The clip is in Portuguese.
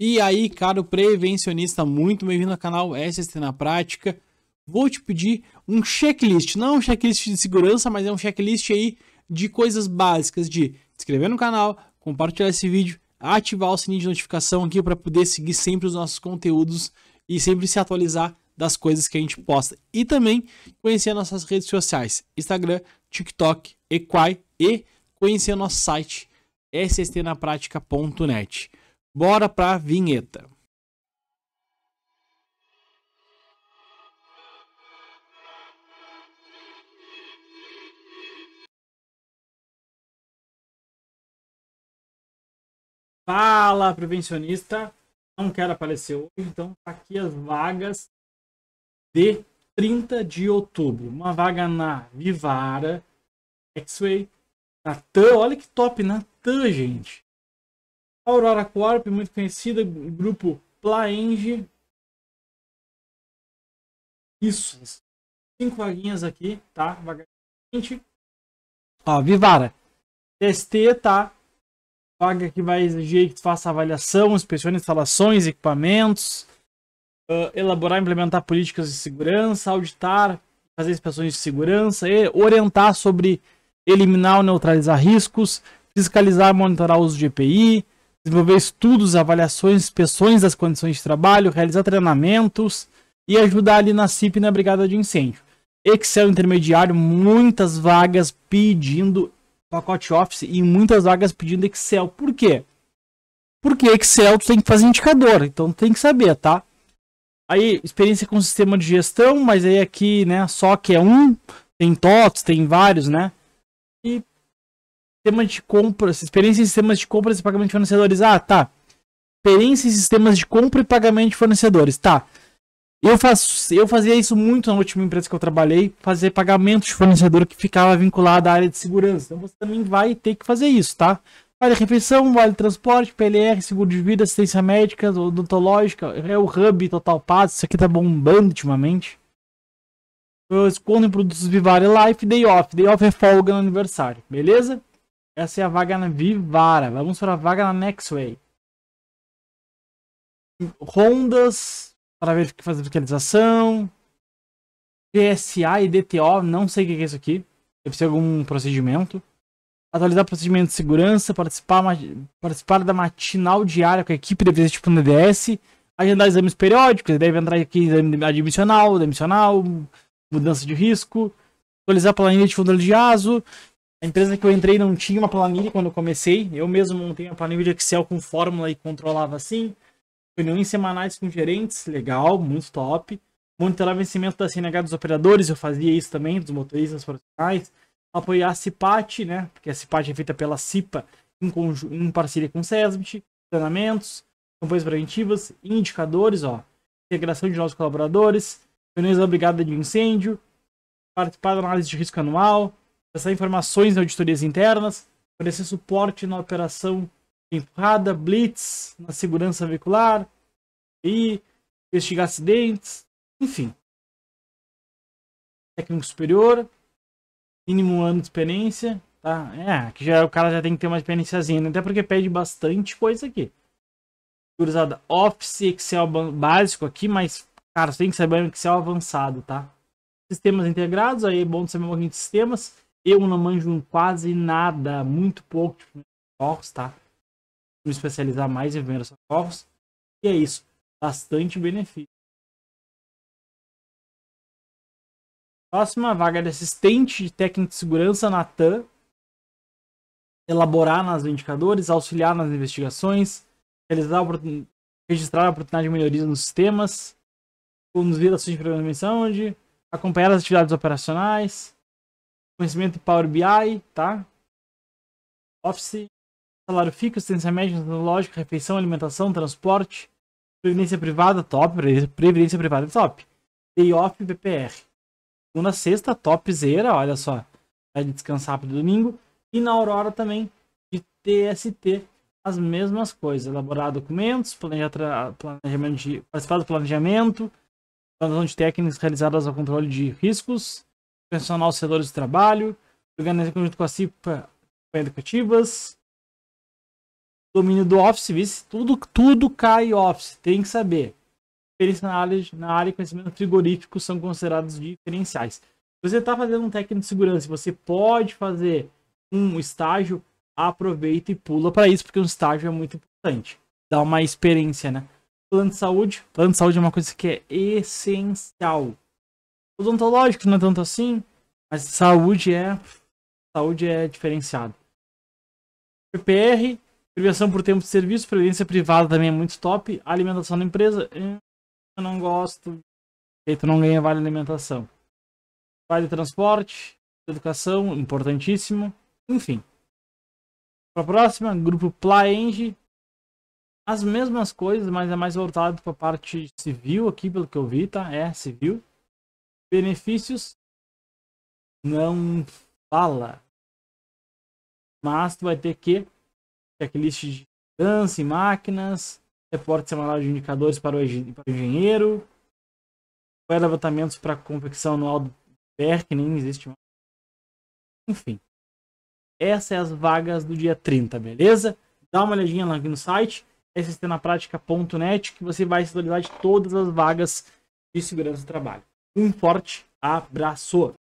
E aí, caro prevencionista, muito bem-vindo ao canal SST na Prática. Vou te pedir um checklist, não é um checklist de segurança, mas é um checklist aí de coisas básicas de se inscrever no canal, compartilhar esse vídeo, ativar o sininho de notificação aqui para poder seguir sempre os nossos conteúdos e sempre se atualizar das coisas que a gente posta. E também conhecer nossas redes sociais, Instagram, TikTok, Equai e conhecer nosso site stnapratica.net. Bora pra vinheta. Fala, prevencionista. Não quero aparecer hoje, então tá aqui as vagas de 30 de outubro. Uma vaga na Vivara, X-Way, na TAM. Olha que top, na TAM, gente. Aurora Corp, muito conhecida, grupo Plaenge. Isso. Cinco vaguinhas aqui, tá? Vaga 20. Ó, Vivara. TST, tá? Vaga que vai exigir que tu faça avaliação, inspecione instalações, equipamentos, uh, elaborar e implementar políticas de segurança, auditar, fazer inspeções de segurança, e orientar sobre eliminar ou neutralizar riscos, fiscalizar e monitorar o uso de EPI, desenvolver estudos, avaliações, inspeções das condições de trabalho, realizar treinamentos e ajudar ali na CIP e na Brigada de Incêndio. Excel intermediário, muitas vagas pedindo pacote Office e muitas vagas pedindo Excel. Por quê? Porque Excel tu tem que fazer indicador, então tem que saber, tá? Aí, experiência com sistema de gestão, mas aí aqui, né, só que é um, tem TOTS, tem vários, né? E sistema de compras, experiência em sistemas de compras e pagamento de fornecedores. Ah, tá. Experiência em sistemas de compra e pagamento de fornecedores. Tá. Eu, faço, eu fazia isso muito na última empresa que eu trabalhei, fazer pagamento de fornecedor que ficava vinculado à área de segurança. Então você também vai ter que fazer isso, tá? Vale refeição, vale transporte, PLR, seguro de vida, assistência médica, odontológica, é o Hub, Total Paz, isso aqui tá bombando ultimamente. Eu escondo em produtos Vivare Life, Day Off. Day Off é folga no aniversário, beleza? Essa é a vaga na Vivara. Vamos para a vaga na Nextway. Rondas para ver fazer fiscalização. PSA e DTO, não sei o que é isso aqui. Deve ser algum procedimento. Atualizar procedimento de segurança, participar, participar da matinal diária com a equipe, deve ser tipo no DDS. Agendar exames periódicos, deve entrar aqui exame admissional, demissional, mudança de risco. Atualizar planilha de fundo de ASO, a empresa que eu entrei não tinha uma planilha quando eu comecei. Eu mesmo montei uma planilha de Excel com fórmula e controlava assim. Reuniões semanais com gerentes, legal, muito top. Monitorar vencimento da CNH dos operadores, eu fazia isso também, dos motoristas profissionais. Apoiar a CIPAT, né? Porque a CIPAT é feita pela CIPA em, em parceria com o SESBIT. Treinamentos, campanhas preventivas, indicadores, ó. Integração de novos colaboradores, reuniões da brigada de incêndio, participar da análise de risco anual, acessar informações em auditorias internas, oferecer suporte na operação empurrada, blitz, na segurança veicular, e investigar acidentes, enfim. Técnico superior, mínimo um ano de experiência, tá? É, que já o cara já tem que ter uma experiênciazinha, né? até porque pede bastante coisa aqui. Cruzada Office, Excel básico aqui, mas cara, você tem que saber Excel avançado, tá? Sistemas integrados, aí é bom saber um pouquinho de sistemas. Eu não manjo quase nada, muito pouco de primeiros socorros, tá? Me especializar mais em primeiros socorros. E é isso. Bastante benefício. Próxima vaga de assistente de técnico de segurança na TAM. Elaborar nas indicadores, auxiliar nas investigações, realizar oportun... registrar a oportunidade de melhorias nos sistemas, conduzir ações de prevenção, de acompanhar as atividades operacionais, conhecimento de Power BI, tá? Office, salário fixo, assistência médica, tecnológica, refeição, alimentação, transporte, previdência privada, top, previdência privada, top. Day off, BPR. Segunda, sexta, topzera, olha só. Vai descansar para domingo. E na Aurora também, de TST, as mesmas coisas. Elaborar documentos, planejar planejamento de, participar do planejamento, planejamento de técnicas realizadas ao controle de riscos, profissional celadores de trabalho, organiza conjunto com a CIPA com educativas, domínio do Office, vice, tudo, tudo cai Office, tem que saber. Experiência na área, na área e conhecimento frigorífico são considerados diferenciais. Se você está fazendo um técnico de segurança, você pode fazer um estágio, aproveita e pula para isso, porque um estágio é muito importante. Dá uma experiência, né? Plano de saúde. Plano de saúde é uma coisa que é essencial odontológicos não é tanto assim, mas saúde é saúde é diferenciado. PPR, prevenção por tempo de serviço, previdência privada também é muito top, alimentação da empresa, eh, eu não gosto, e não ganha vale alimentação. Vale transporte, educação, importantíssimo, enfim. Para a próxima, grupo Plaeng, as mesmas coisas, mas é mais voltado para a parte civil aqui, pelo que eu vi, tá? É, civil benefícios não fala. Mas tu vai ter que checklist de dança e máquinas, reporte semanal de indicadores para o, para o engenheiro, vai levantamentos para confecção no do PR, que nem existe mais. Enfim. Essas são é as vagas do dia 30, beleza? Dá uma olhadinha lá no site, sstnaprática.net, é que você vai se atualizar de todas as vagas de segurança do trabalho. Um forte abraço!